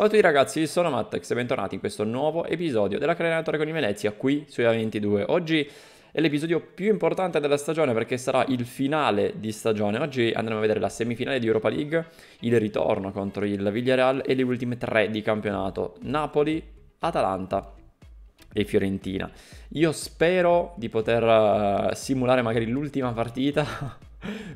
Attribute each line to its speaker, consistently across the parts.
Speaker 1: Ciao a tutti ragazzi, sono Mattex e bentornati in questo nuovo episodio della Creatore con i Venezia qui su A22. Oggi è l'episodio più importante della stagione perché sarà il finale di stagione. Oggi andremo a vedere la semifinale di Europa League, il ritorno contro il Villarreal e le ultime tre di campionato: Napoli, Atalanta e Fiorentina. Io spero di poter eh, simulare magari l'ultima partita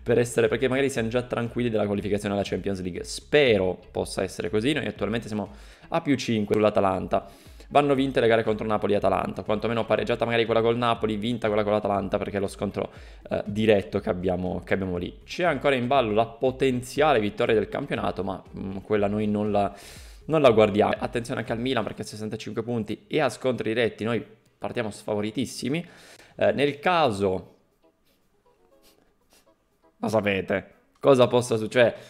Speaker 1: per essere, perché magari siamo già tranquilli della qualificazione alla Champions League. Spero possa essere così. Noi attualmente siamo a più 5 sull'Atalanta. Vanno vinte le gare contro Napoli e Atalanta, quantomeno pareggiata magari quella col Napoli, vinta quella con l'Atalanta perché è lo scontro eh, diretto che abbiamo, che abbiamo, lì. C'è ancora in ballo la potenziale vittoria del campionato, ma mh, mm, quella noi non la, non la guardiamo. Attenzione anche al Milan perché ha 65 punti e a scontri diretti noi partiamo sfavoritissimi. Eh, nel caso lo sapete. Cosa possa succedere? Cioè,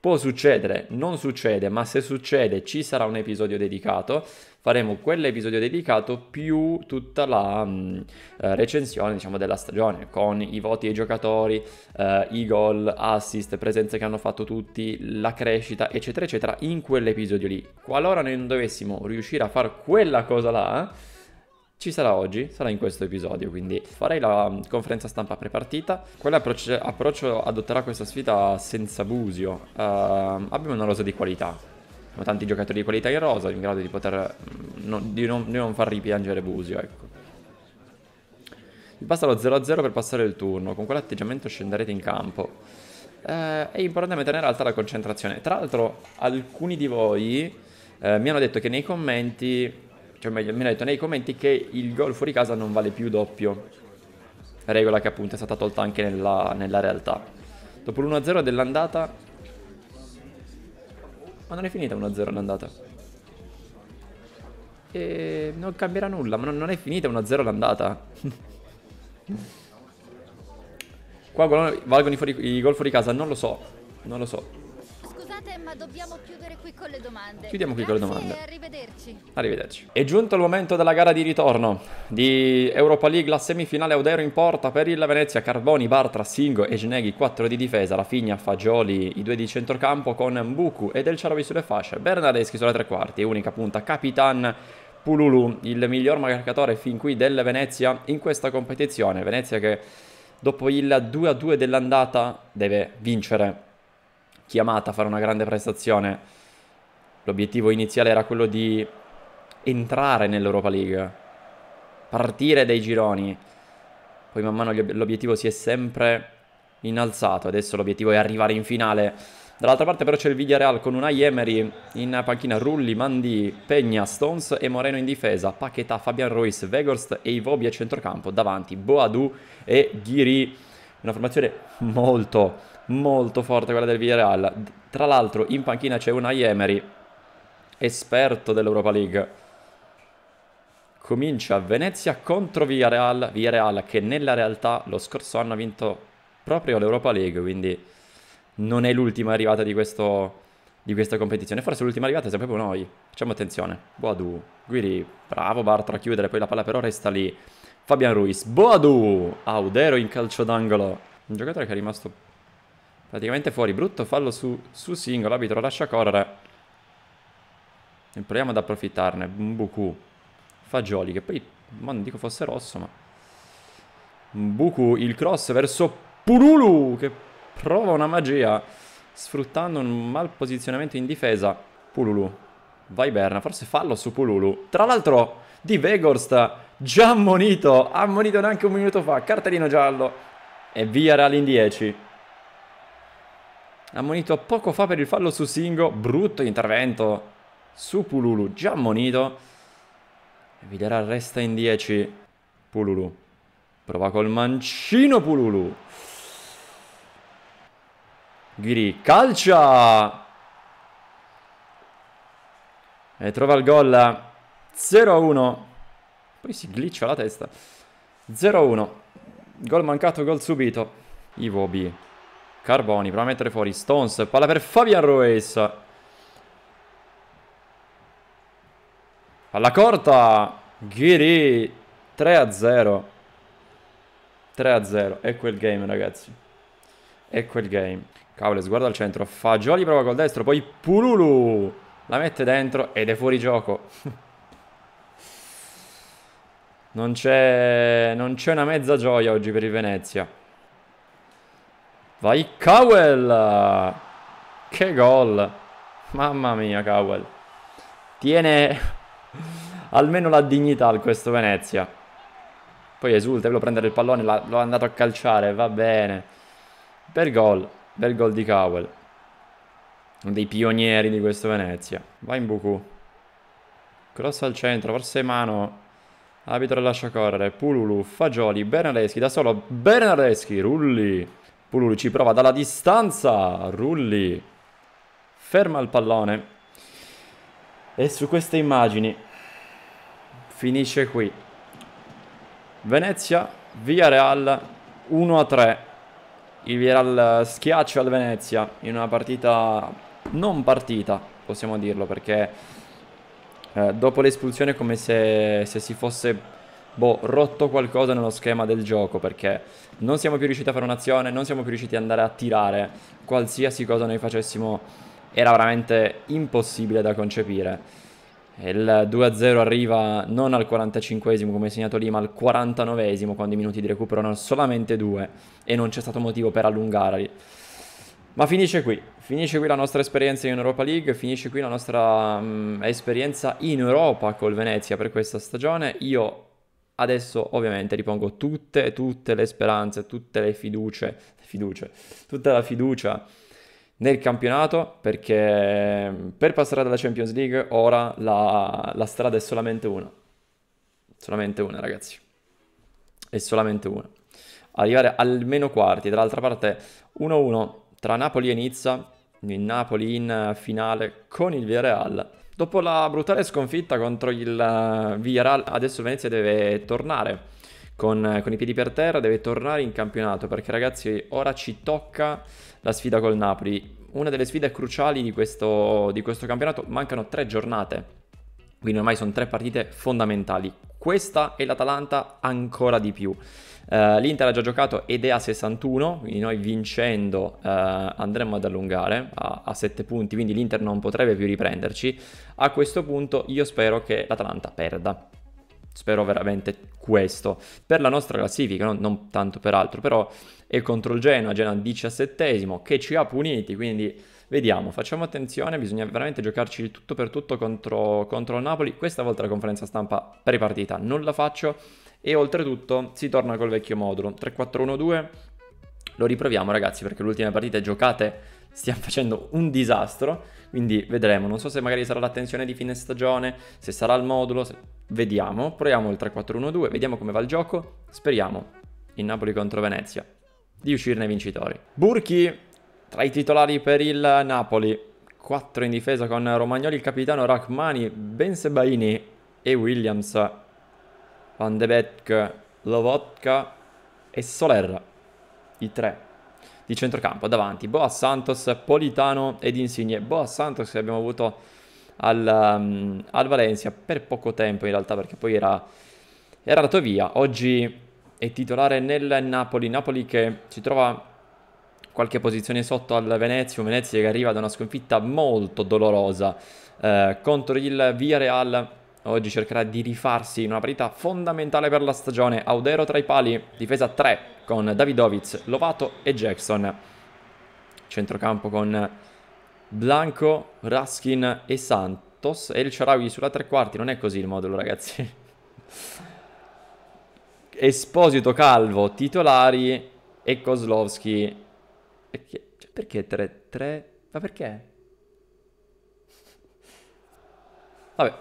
Speaker 1: può succedere, non succede, ma se succede ci sarà un episodio dedicato. Faremo quell'episodio dedicato più tutta la mh, mm, eh, recensione diciamo, della stagione con i voti ai giocatori, eh, i gol, assist, presenze che hanno fatto tutti, la crescita, eccetera, eccetera, in quell'episodio lì. Qualora noi non dovessimo riuscire a fare quella cosa là, ci sarà oggi, sarà in questo episodio, quindi farei la mm, conferenza stampa prepartita. Quale approccio adotterà questa sfida senza Busio? Uh, abbiamo una rosa di qualità, abbiamo tanti giocatori di qualità in rosa, in grado di poter mm, no, di non, di non far ripiangere Busio, ecco. Vi basta lo 0-0 per passare il turno, con quell'atteggiamento scenderete in campo. Uh, è importante mantenere alta la concentrazione. Tra l'altro, alcuni di voi uh, mi hanno detto che nei commenti cioè meglio, mi ha detto nei commenti che il gol fuori casa non vale più doppio. Regola che appunto è stata tolta anche nella, nella realtà. Dopo l'1-0 dell'andata... Ma non è finita 1-0 l'andata. E non cambierà nulla, ma non, non è finita 1-0 l'andata. Qua valgono i, fuori, i gol fuori casa, non lo so. Non lo so ma dobbiamo chiudere qui con le domande. Chiudiamo qui Grazie con le domande. arrivederci. Arrivederci. È giunto il momento della gara di ritorno di Europa League, la semifinale Audero in porta per il Venezia, Carboni, Bartra, Singo e Geneghi, 4 di difesa, Rafinha, Fagioli, i due di centrocampo con Mbuku e Del Ciarovi sulle fasce, Bernardeschi sulle tre quarti, unica punta, Capitan Pululu, il miglior marcatore fin qui del Venezia in questa competizione. Venezia che dopo il 2-2 dell'andata deve vincere chiamata a fare una grande prestazione. L'obiettivo iniziale era quello di entrare nell'Europa League, partire dai gironi. Poi man mano l'obiettivo si è sempre innalzato, adesso l'obiettivo è arrivare in finale. Dall'altra parte però c'è il Villarreal con una Emery in panchina Rulli, Mandi, Pegna, Stones e Moreno in difesa, Paquetà, Fabian Ruiz, Vegorst e Ivobi a centrocampo, davanti Boadu e Ghiri. Una formazione molto molto forte quella del Villarreal. Tra l'altro in panchina c'è una Emery, esperto dell'Europa League. Comincia Venezia contro Villarreal, Villarreal che nella realtà lo scorso anno ha vinto proprio l'Europa League, quindi non è l'ultima arrivata di, questo, di questa competizione, forse l'ultima arrivata siamo proprio noi. Facciamo attenzione. Boadu, Guiri, bravo Bartra a chiudere, poi la palla però resta lì. Fabian Ruiz, Boadu, Audero in calcio d'angolo. Un giocatore che è rimasto Praticamente fuori, brutto fallo su, su singolo, arbitro lascia correre. E proviamo ad approfittarne, Mbuku. Fagioli, che poi non dico fosse rosso, ma... Mbuku, il cross verso Pululu, che prova una magia, sfruttando un mal posizionamento in difesa. Pululu, vai Berna, forse fallo su Pululu. Tra l'altro, di Vegorst, già ammonito, ammonito neanche un minuto fa, cartellino giallo. E via Real in 10 ammonito poco fa per il fallo su Singo, brutto intervento su Pululu, già ammonito. Videra resta in 10, Pululu. Prova col mancino Pululu. Ghiri calcia! E trova il gol 0-1. Poi si glitcha la testa. 0-1. Gol mancato, gol subito. Iwobi Carboni prova a mettere fuori Stones, palla per Fabian Ruiz. Palla corta, Giri 3 a 0. 3 a 0, è quel game ragazzi. È quel game. Cavolo, sguarda al centro, Fagioli prova col destro, poi Pululu la mette dentro ed è fuori gioco. non c'è non c'è una mezza gioia oggi per il Venezia. Vai Cowell! Che gol! Mamma mia Cowell. Tiene almeno la dignità a questo Venezia. Poi esulta, volevo prendere il pallone, l'ho andato a calciare, va bene. Bel gol, bel gol di Cowell. Uno dei pionieri di questo Venezia. Vai in buco. Cross al centro, forse mano. Arbitro lascia correre. Pululu, Fagioli, Bernardeschi, da solo Bernardeschi, Rulli. Pululu ci prova dalla distanza, Rulli ferma il pallone e su queste immagini finisce qui. Venezia, via Real 1-3. Il Villarreal schiaccia al Venezia in una partita non partita, possiamo dirlo, perché eh, dopo l'espulsione è come se, se si fosse boh, rotto qualcosa nello schema del gioco perché non siamo più riusciti a fare un'azione, non siamo più riusciti ad andare a tirare, qualsiasi cosa noi facessimo era veramente impossibile da concepire. Il 2-0 arriva non al 45esimo come segnato lì, ma al 49esimo quando i minuti di recupero erano solamente due e non c'è stato motivo per allungarli. Ma finisce qui, finisce qui la nostra esperienza in Europa League, finisce qui la nostra mh, esperienza in Europa col Venezia per questa stagione. Io Adesso ovviamente ripongo tutte, tutte le speranze, tutte le fiducie, fiducie, tutta la fiducia nel campionato perché mm, per passare dalla Champions League ora la, la strada è solamente una. Solamente una ragazzi. È solamente una. Arrivare almeno quarti, dall'altra parte 1-1 tra Napoli e Nizza, il Napoli in finale con il Villarreal Dopo la brutale sconfitta contro il eh, Villarreal, adesso il Venezia deve tornare con, eh, con, i piedi per terra, deve tornare in campionato perché ragazzi ora ci tocca la sfida col Napoli. Una delle sfide cruciali di questo, di questo campionato, mancano tre giornate, quindi ormai sono tre partite fondamentali. Questa e l'Atalanta ancora di più. Uh, L'Inter ha già giocato ed è a 61, quindi noi vincendo uh, eh, andremo ad allungare a, a 7 punti, quindi l'Inter non potrebbe più riprenderci. A questo punto io spero che l'Atalanta perda. Spero veramente questo. Per la nostra classifica, non, non tanto per altro, però è contro il Genoa, Genoa 17 che ci ha puniti, quindi vediamo, facciamo attenzione, bisogna veramente giocarci il tutto per tutto contro, contro il Napoli. Questa volta la conferenza stampa pre-partita non la faccio, e oltretutto si torna col vecchio modulo 3-4-1-2 lo riproviamo ragazzi perché le ultime partite giocate stiamo facendo un disastro quindi vedremo non so se magari sarà l'attenzione di fine stagione se sarà il modulo se... vediamo proviamo il 3-4-1-2 vediamo come va il gioco speriamo in Napoli contro Venezia di uscirne vincitori Burki tra i titolari per il Napoli 4 in difesa con Romagnoli il capitano Rachmani Ben Sebaini e Williams Van de Beek, Lovotka e Soler. I tre di centrocampo davanti. Boa Santos, Politano ed Insigne. Boa Santos che abbiamo avuto al, um, al Valencia per poco tempo in realtà perché poi era, era andato via. Oggi è titolare nel Napoli. Napoli che si trova qualche posizione sotto al Venezia. Venezia che arriva da una sconfitta molto dolorosa eh, contro il Villarreal oggi cercherà di rifarsi in una parità fondamentale per la stagione. Audero tra i pali, difesa 3 con Davidovic, Lovato e Jackson. Centrocampo con Blanco, Raskin e Santos. E il Ciarawi sulla tre quarti, non è così il modulo ragazzi. Esposito Calvo, titolari e Kozlowski. Perché, cioè, perché 3-3? Ma perché? Vabbè,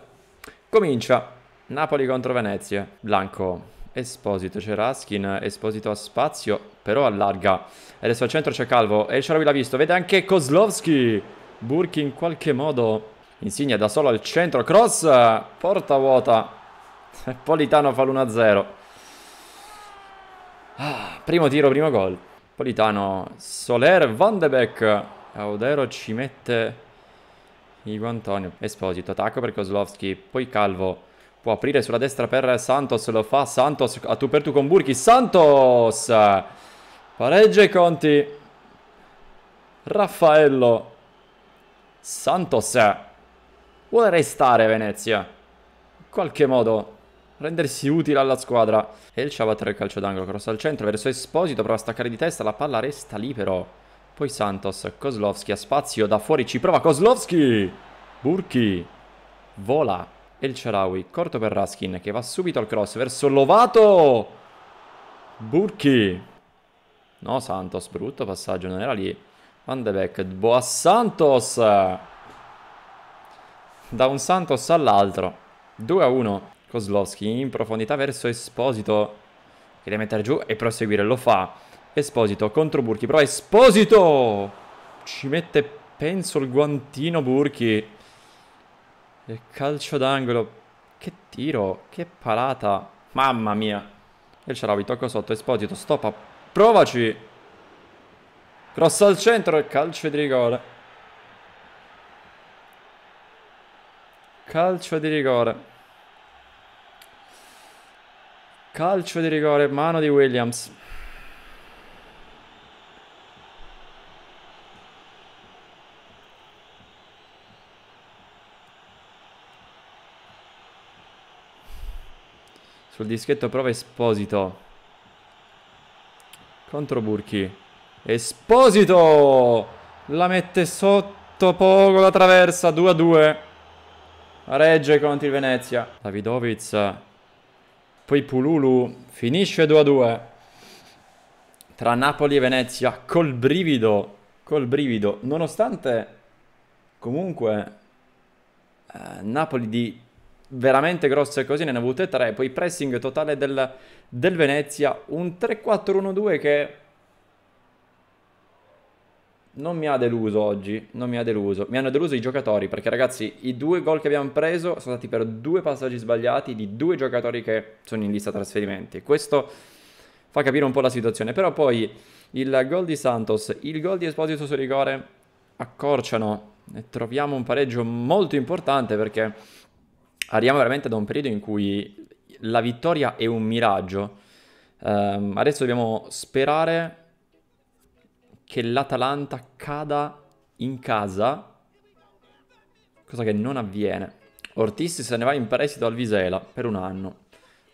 Speaker 1: Comincia Napoli contro Venezia. Blanco, Esposito, c'è Raskin, Esposito a spazio, però allarga. Adesso al centro c'è Calvo e il Sharawi l'ha visto. Vede anche Kozlowski. Burki in qualche modo insegna da solo al centro. Cross, porta vuota. E Politano fa l'1-0. Ah, primo tiro, primo gol. Politano, Soler, Van de Beek. Audero ci mette Ivo Antonio, Esposito, attacco per Kozlowski, poi Calvo può aprire sulla destra per Santos, lo fa Santos a tu per tu con Burki, Santos pareggia i conti, Raffaello, Santos vuole restare Venezia, in qualche modo rendersi utile alla squadra. E il Ciabattere calcio d'angolo, cross al centro verso Esposito, prova a staccare di testa, la palla resta lì però. Poi Santos, Kozlowski a spazio, da fuori ci prova Kozlowski! Burki, vola El Sharawi, corto per Raskin che va subito al cross verso Lovato! Burki! No Santos, brutto passaggio, non era lì. Van de Beek, Boa Santos! Da un Santos all'altro. 2 a 1. Kozlowski in profondità verso Esposito. Che deve mettere giù e proseguire, lo fa. Esposito contro Burchi. Però Esposito ci mette, penso, il guantino Burchi. E calcio d'angolo. Che tiro, che palata. Mamma mia. E il Sharawi tocca sotto. Esposito, stop. Provaci. Cross al centro e calcio di rigore. Calcio di rigore. Calcio di rigore, mano di Williams. Sul dischetto prova Esposito. Contro Burchi. Esposito! La mette sotto poco la traversa. 2 a 2. Regge contro il Venezia. Davidovic. Poi Pululu. Finisce 2 a 2. Tra Napoli e Venezia. Col brivido. Col brivido. Nonostante comunque eh, Napoli di veramente grosse così, ne hanno avute 3. Poi pressing totale del, del Venezia, un 3-4-1-2 che non mi ha deluso oggi, non mi ha deluso. Mi hanno deluso i giocatori, perché ragazzi, i due gol che abbiamo preso sono stati per due passaggi sbagliati di due giocatori che sono in lista trasferimenti. Questo fa capire un po' la situazione. Però poi il gol di Santos, il gol di Esposito su rigore accorciano e troviamo un pareggio molto importante perché arriviamo veramente da un periodo in cui la vittoria è un miraggio. Um, adesso dobbiamo sperare che l'Atalanta cada in casa, cosa che non avviene. Ortiz se ne va in prestito al Visela per un anno.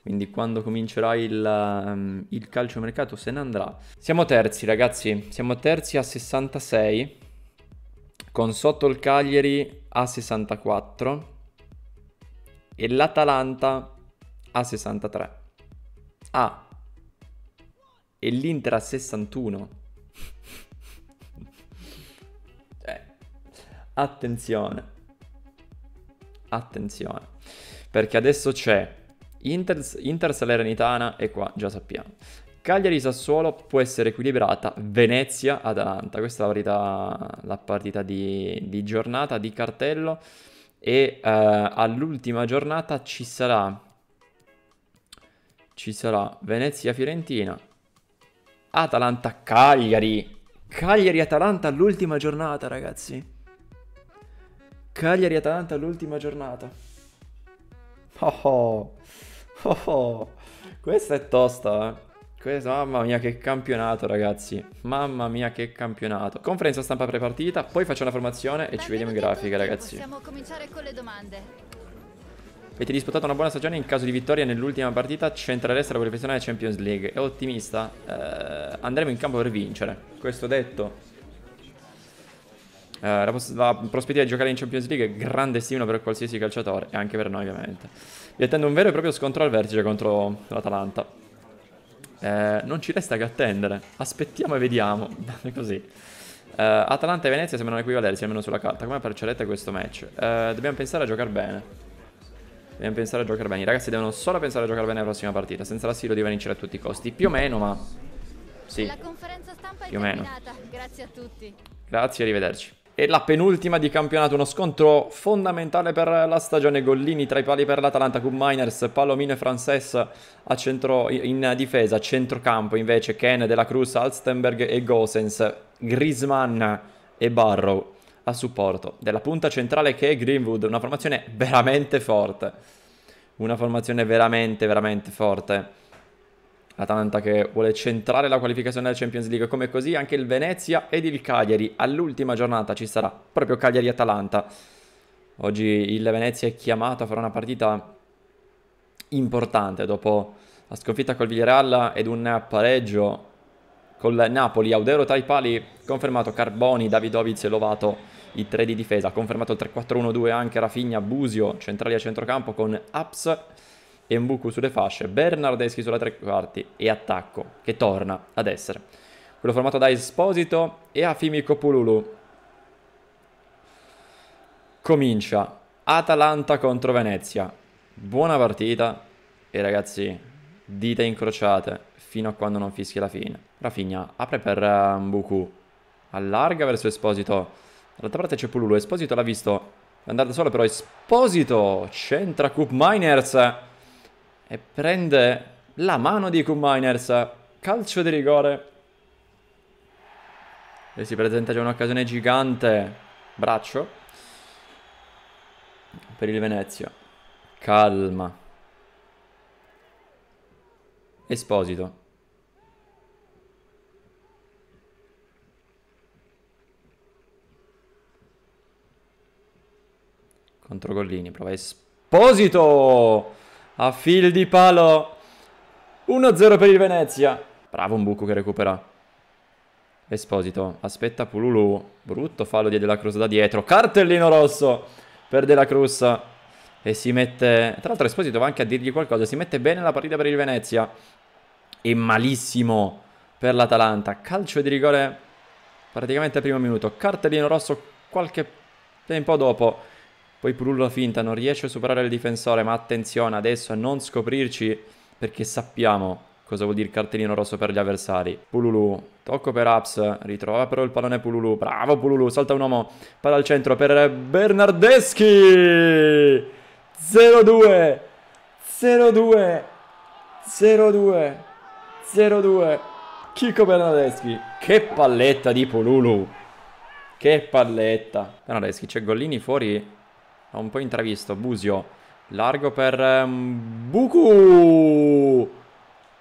Speaker 1: Quindi quando comincerà il, um, il calciomercato se ne andrà. Siamo terzi ragazzi, siamo terzi a 66, con sotto il Cagliari a 64 e l'Atalanta a 63. Ah, e l'Inter a 61. cioè, attenzione. Attenzione. Perché adesso c'è Inter, Inter Salernitana e qua già sappiamo. Cagliari Sassuolo può essere equilibrata, Venezia Atalanta, questa è la partita, la partita di, di giornata, di cartello e eh, all'ultima giornata ci sarà, ci sarà Venezia-Fiorentina, Atalanta-Cagliari, Cagliari-Atalanta all'ultima giornata ragazzi, Cagliari-Atalanta all'ultima giornata, oh oh, oh, oh. questa è tosta eh. Questo, mamma mia che campionato ragazzi, mamma mia che campionato Conferenza stampa prepartita, poi faccio una formazione e ci vediamo in grafica ragazzi Possiamo cominciare con le domande Avete disputato una buona stagione in caso di vittoria nell'ultima partita centrodestra professionale Champions League È ottimista? Eh, andremo in campo per vincere, questo detto eh, la, la, prospettiva di giocare in Champions League è grande stimolo per qualsiasi calciatore e anche per noi ovviamente Vi attendo un vero e proprio scontro al vertice contro l'Atalanta eh, non ci resta che attendere. Aspettiamo e vediamo. Così. Uh, Atalanta e Venezia sembrano equivalenti, almeno sulla carta. Come approccerete questo match? Uh, dobbiamo pensare a giocare bene. Dobbiamo pensare a giocare bene. I ragazzi devono solo pensare a giocare bene la prossima partita, senza l'assilo di vincere a tutti i costi. Più o meno, ma... Sì. Più o meno. Grazie a tutti. Grazie, arrivederci e la penultima di campionato, uno scontro fondamentale per la stagione, Gollini tra i pali per l'Atalanta, Cup Miners, Palomino e Frances a centro, in difesa, centrocampo invece Ken, Della Cruz, Alstenberg e Gosens, Grisman e Barrow a supporto della punta centrale che è Greenwood, una formazione veramente forte, una formazione veramente veramente forte. L'Atalanta che vuole centrare la qualificazione della Champions League, come così anche il Venezia ed il Cagliari. All'ultima giornata ci sarà proprio Cagliari-Atalanta. Oggi il Venezia è chiamato a fare una partita importante dopo la sconfitta col Villarreal ed un pareggio col Napoli. Audero tra i pali, confermato Carboni, Davidovic e Lovato i tre di difesa. Confermato il 3-4-1-2 anche Rafinha, Busio, centrali a centrocampo con Aps e un sulle fasce, Bernardeschi sulla tre quarti e attacco che torna ad essere. Quello formato da Esposito e Afimico Pululu. Comincia Atalanta contro Venezia. Buona partita e ragazzi, dita incrociate fino a quando non fischi la fine. Rafinha apre per Mbuku, eh, allarga verso Esposito. Dall'altra parte c'è Pululu, Esposito l'ha visto andare da solo però Esposito centra Cup Miners e prende la mano di Q-Miners, calcio di rigore. E si presenta già un'occasione gigante, braccio, per il Venezia. Calma. Esposito. Contro Gollini, prova Esposito! a fil di palo. 1-0 per il Venezia. Bravo un buco che recupera. Esposito, aspetta Pululu. Brutto fallo di Della Cruz da dietro. Cartellino rosso per Della Cruz. E si mette... Tra l'altro Esposito va anche a dirgli qualcosa. Si mette bene la partita per il Venezia. E malissimo per l'Atalanta. Calcio di rigore praticamente al primo minuto. Cartellino rosso qualche tempo dopo. Poi Prullo finta, non riesce a superare il difensore, ma attenzione adesso a non scoprirci perché sappiamo cosa vuol dire cartellino rosso per gli avversari. Pululu, tocco per Aps, ritrova però il pallone Pululu, bravo Pululu, salta un uomo, palla al centro per Bernardeschi, 0-2, 0-2, 0-2, 0-2, Chico Bernardeschi, che palletta di Pululu, che palletta. Bernardeschi c'è Gollini fuori ha un po' intravisto. Busio. Largo per um, Buku.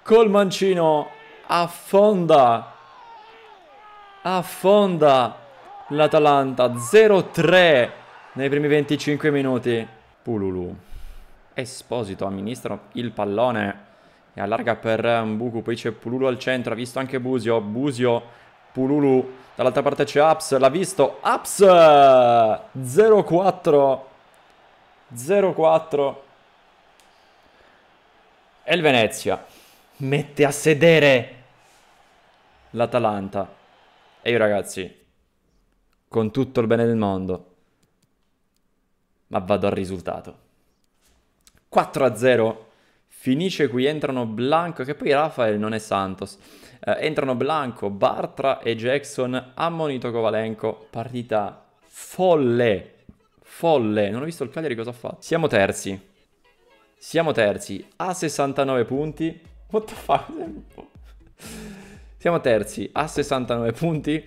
Speaker 1: Col mancino. Affonda. Affonda l'Atalanta. 0-3 nei primi 25 minuti. Pululu. Esposito amministra il pallone e allarga per Mbuku, ehm, poi c'è Pululu al centro, ha visto anche Busio, Busio, Pululu, dall'altra parte c'è Aps, l'ha visto, Aps 0-4 0-4 e il Venezia mette a sedere l'Atalanta. E io ragazzi, con tutto il bene del mondo, ma vado al risultato. 4-0, finisce qui, entrano Blanco, che poi Rafael non è Santos. Eh, entrano Blanco, Bartra e Jackson, ammonito Covalenco partita folle Folle, non ho visto il Cagliari cosa fa. Siamo terzi. Siamo terzi a 69 punti. What the fuck? Siamo terzi a 69 punti.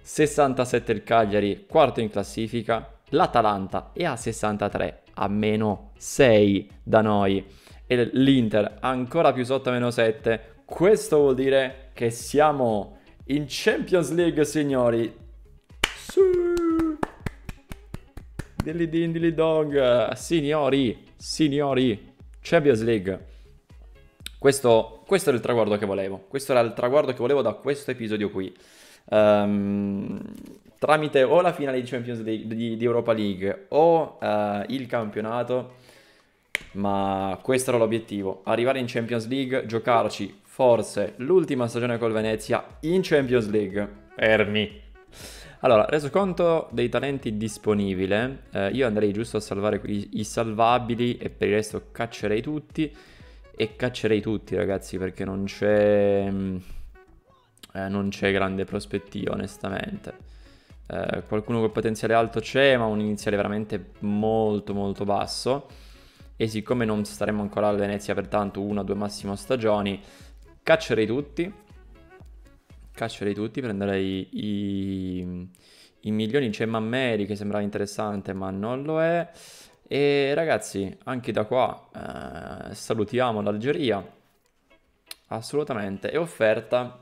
Speaker 1: 67 il Cagliari, quarto in classifica. L'Atalanta è a 63, a meno 6 da noi. E l'Inter ancora più sotto a meno 7. Questo vuol dire che siamo in Champions League, signori. dilly din dilly dong, signori, signori, Champions League. Questo, questo, era il traguardo che volevo, questo era il traguardo che volevo da questo episodio qui. Um, tramite o la finale di Champions League, di, di Europa League o uh, il campionato, ma questo era l'obiettivo, arrivare in Champions League, giocarci forse l'ultima stagione col Venezia in Champions League. Fermi. Allora, reso conto dei talenti disponibili. Eh, io andrei giusto a salvare i, i salvabili e per il resto caccerei tutti. E caccerei tutti, ragazzi, perché non c'è... Mm, eh, non c'è grande prospettiva, onestamente. Eh, qualcuno con potenziale alto c'è, ma un iniziale veramente molto molto basso. E siccome non staremo ancora alla Venezia per tanto una o due massimo stagioni, caccerei tutti caccerei tutti, prenderei i, i milioni, c'è Mammeri che sembrava interessante ma non lo è. E ragazzi, anche da qua eh, salutiamo l'Algeria, assolutamente, e offerta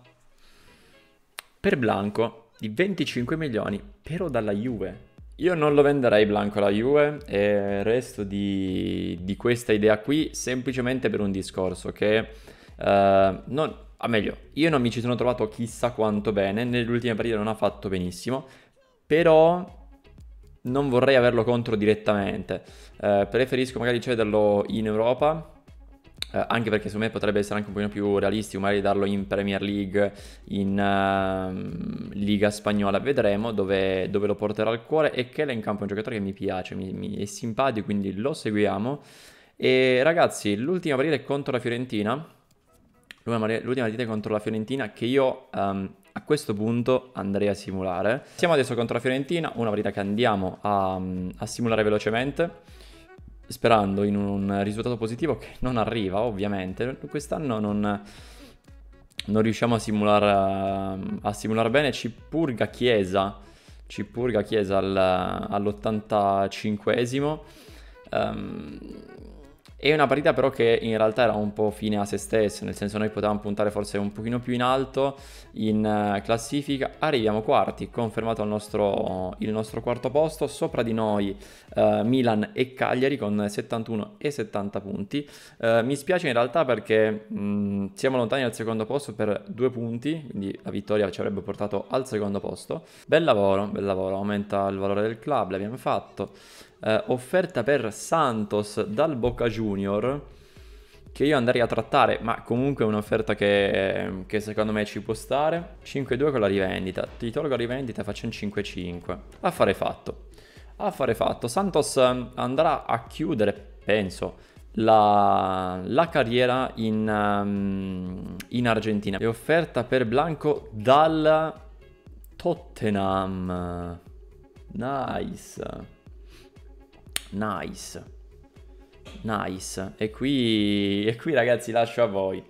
Speaker 1: per Blanco di 25 milioni, però dalla Juve. Io non lo venderei Blanco alla Juve e resto di, di questa idea qui semplicemente per un discorso che eh, non, Ah, meglio, io non mi ci sono trovato chissà quanto bene, nell'ultima partita non ha fatto benissimo, però non vorrei averlo contro direttamente. Eh, preferisco magari cederlo in Europa, eh, anche perché secondo me potrebbe essere anche un pochino più realistico, magari darlo in Premier League, in uh, Liga Spagnola, vedremo dove, dove, lo porterà il cuore. E è in campo un giocatore che mi piace, mi, mi è simpatico, quindi lo seguiamo. E ragazzi, l'ultima partita è contro la Fiorentina l'ultima partita contro la Fiorentina che io um, a questo punto andrei a simulare. Siamo adesso contro la Fiorentina, una partita che andiamo a, a simulare velocemente sperando in un risultato positivo che non arriva ovviamente. Quest'anno non, non riusciamo a simulare, a simulare bene, ci purga Chiesa, ci purga Chiesa all'85esimo. Um, ehm, è una partita però che in realtà era un po' fine a se stessa, nel senso noi potevamo puntare forse un pochino più in alto in eh, classifica. Arriviamo quarti, confermato il nostro, il nostro quarto posto, sopra di noi eh, Milan e Cagliari con 71 e 70 punti. Eh, mi spiace in realtà perché mh, mm, siamo lontani dal secondo posto per due punti, quindi la vittoria ci avrebbe portato al secondo posto. Bel lavoro, bel lavoro, aumenta il valore del club, l'abbiamo fatto eh, offerta per Santos dal Boca Junior che io andrei a trattare, ma comunque è un'offerta che, che secondo me ci può stare. 5-2 con la rivendita, ti tolgo la rivendita e faccio un 5-5. Affare fatto. Affare fatto, Santos eh, andrà a chiudere, penso, la, la carriera in, um, in, Argentina. E offerta per Blanco dal Tottenham. Nice. Nice. Nice. E qui, e qui ragazzi lascio a voi.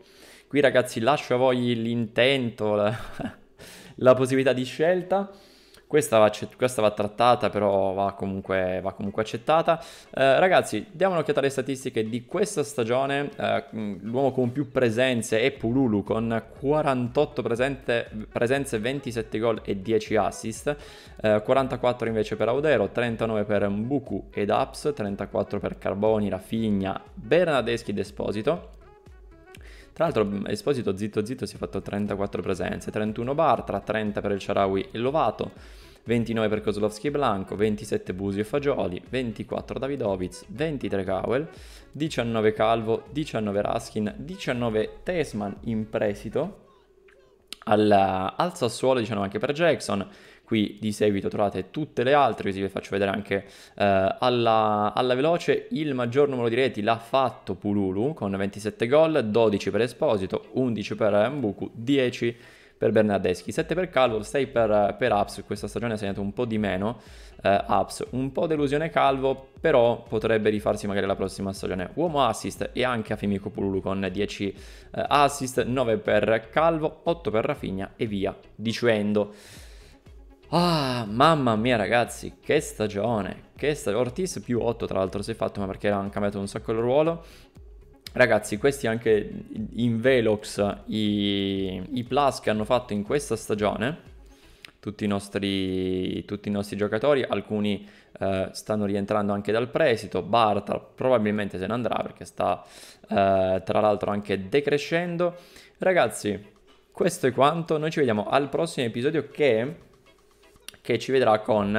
Speaker 1: Qui ragazzi lascio a voi l'intento, la, la possibilità di scelta. Questa va, questa va trattata, però va comunque, va comunque accettata. Eh, ragazzi, diamo un'occhiata alle statistiche di questa stagione. Eh, mm, l'uomo con più presenze è Pululu con 48 presente, presenze, 27 gol e 10 assist. Eh, 44 invece per Audero, 39 per Mbuku ed Aps, 34 per Carboni, Raffigna, Bernardeschi ed Esposito. Tra l'altro mm, Esposito zitto zitto si è fatto 34 presenze, 31 Bartra, 30 per il Sharawi e Lovato, 29 per Kozlovski e Blanco, 27 Busi e Fagioli, 24 Davidovic, 23 Cowell, 19 Calvo, 19 Raskin, 19 Tesman in prestito. Al, al Sassuolo diciamo anche per Jackson, qui di seguito trovate tutte le altre, così vi faccio vedere anche eh, alla, alla, veloce. Il maggior numero di reti l'ha fatto Pululu con 27 gol, 12 per Esposito, 11 per Mbuku, 10 per Bernardeschi, 7 per Calvo, 6 per, per Ups, questa stagione ha segnato un po' di meno eh, Ups, un po' delusione Calvo, però potrebbe rifarsi magari la prossima stagione. Uomo assist e anche a Fimico Pululu con 10 eh, assist, 9 per Calvo, 8 per Rafinha e via dicendo. Ah, mamma mia ragazzi, che stagione, che stagione. Ortiz più 8 tra l'altro si è fatto, ma perché hanno cambiato un sacco il ruolo. Ragazzi, questi anche in Velox, i, i plus che hanno fatto in questa stagione, tutti i nostri, tutti i nostri giocatori, alcuni eh, stanno rientrando anche dal presito, Bartra probabilmente se ne andrà perché sta eh, tra l'altro anche decrescendo. Ragazzi, questo è quanto, noi ci vediamo al prossimo episodio che che ci vedrà con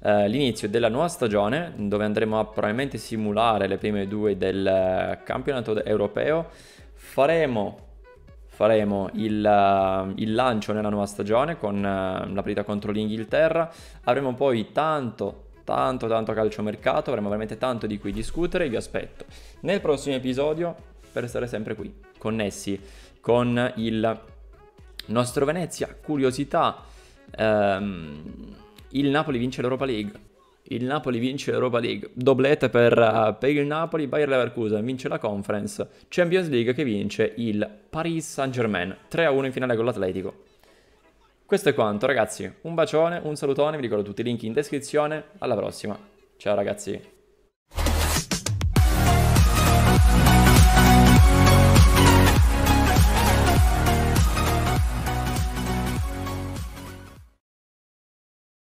Speaker 1: eh, l'inizio della nuova stagione dove andremo a probabilmente simulare le prime due del eh, campionato europeo. Faremo faremo il, eh, il, lancio nella nuova stagione con eh, la partita contro l'Inghilterra. Avremo poi tanto, tanto, tanto calciomercato, avremo veramente tanto di cui discutere. Vi aspetto nel prossimo episodio per stare sempre qui, connessi con il nostro Venezia, curiosità Ehm, il Napoli vince l'Europa League. Il Napoli vince l'Europa League, doblete per, eh, per il Napoli, Bayer Leverkusen vince la Conference, Champions League che vince il Paris Saint-Germain, 3-1 in finale con l'Atletico. Questo è quanto ragazzi, un bacione, un salutone, vi ricordo tutti i link in descrizione, alla prossima, ciao ragazzi.